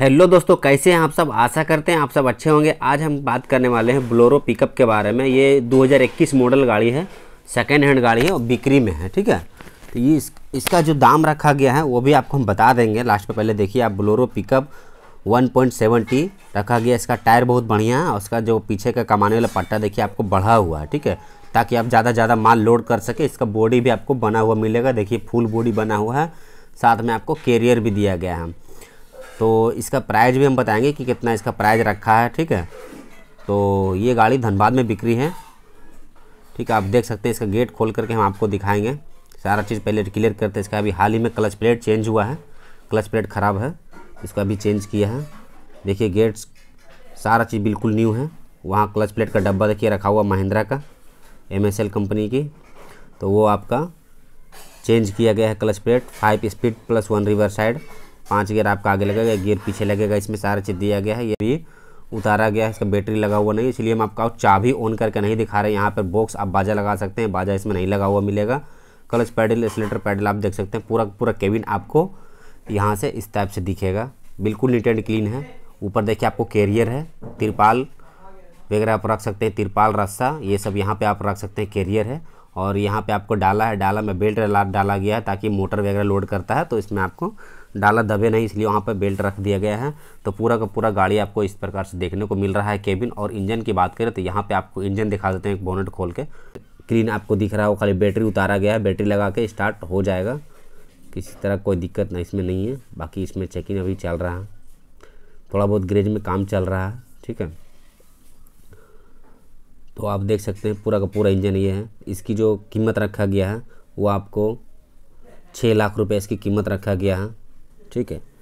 hello दोस्तों कैसे हैं आप सब आशा करते हैं आप सब अच्छे होंगे आज हम बात करने वाले हैं ब्लोरो पिकअप के बारे में ये 2021 मॉडल गाड़ी है सेकेंड हैंड गाड़ी है और बिक्री में है ठीक है तो ये इस, इसका जो दाम रखा गया है वो भी आपको हम बता देंगे लास्ट में पहले देखिए आप ब्लोरो पिकअप 1.70 रखा गया इसका टायर बहुत बढ़िया है उसका जो पीछे का कमाने वाला पट्टा देखिए आपको बढ़ा हुआ है ठीक है ताकि आप ज़्यादा ज़्यादा माल लोड कर सके इसका बॉडी भी आपको बना हुआ मिलेगा देखिए फुल बॉडी बना हुआ है साथ में आपको कैरियर भी दिया गया है तो इसका प्राइस भी हम बताएंगे कि कितना इसका प्राइस रखा है ठीक है तो ये गाड़ी धनबाद में बिक्री है ठीक है आप देख सकते हैं इसका गेट खोल करके हम आपको दिखाएंगे सारा चीज़ पहले क्लियर करते हैं इसका अभी हाल ही में क्लच प्लेट चेंज हुआ है क्लच प्लेट ख़राब है इसको अभी चेंज किया है देखिए गेट्स सारा चीज़ बिल्कुल न्यू है वहाँ क्लच प्लेट का डब्बा देखिए रखा हुआ महिंद्रा का एम कंपनी की तो वो आपका चेंज किया गया है clutch plate five speed plus one reverse पाँच गियर आपका आगे लगेगा एक गियर पीछे लगेगा इसमें सारा चीज़ दिया गया है ये भी उतारा गया है इसका बैटरी लगा हुआ नहीं इसलिए हम आपका चाबी ऑन करके नहीं दिखा रहे हैं यहाँ पर बॉक्स आप बाजा लगा सकते हैं बाजा इसमें नहीं लगा हुआ मिलेगा क्लच पैडल एक्सलेटर पैडल आप देख सकते हैं पूरा पूरा केबिन आपको यहाँ से इस टाइप से दिखेगा बिल्कुल नीट एंड क्लीन है ऊपर देखिए आपको कैरियर है तिरपाल वगैरह आप रख सकते हैं तिरपाल रस्सा ये सब यहाँ पे आप रख सकते हैं कैरियर है और यहाँ पे आपको डाला है डाला में बेल्ट डाला गया है ताकि मोटर वगैरह लोड करता है तो इसमें आपको डाला दबे नहीं इसलिए वहाँ पर बेल्ट रख दिया गया है तो पूरा का पूरा गाड़ी आपको इस प्रकार से देखने को मिल रहा है केबिन और इंजन की बात करें तो यहाँ पर आपको इंजन दिखा देते हैं एक बोनेट खोल के क्लीन आपको दिख रहा है वो खाली बैटरी उतारा गया है बैटरी लगा के स्टार्ट हो जाएगा किसी तरह कोई दिक्कत नहीं इसमें नहीं है बाकी इसमें चेकिंग अभी चल रहा है थोड़ा बहुत ग्रेज में काम चल रहा है ठीक है तो आप देख सकते हैं पूरा का पूरा इंजन ये है इसकी जो कीमत रखा गया है वो आपको छः लाख रुपए इसकी कीमत रखा गया है ठीक है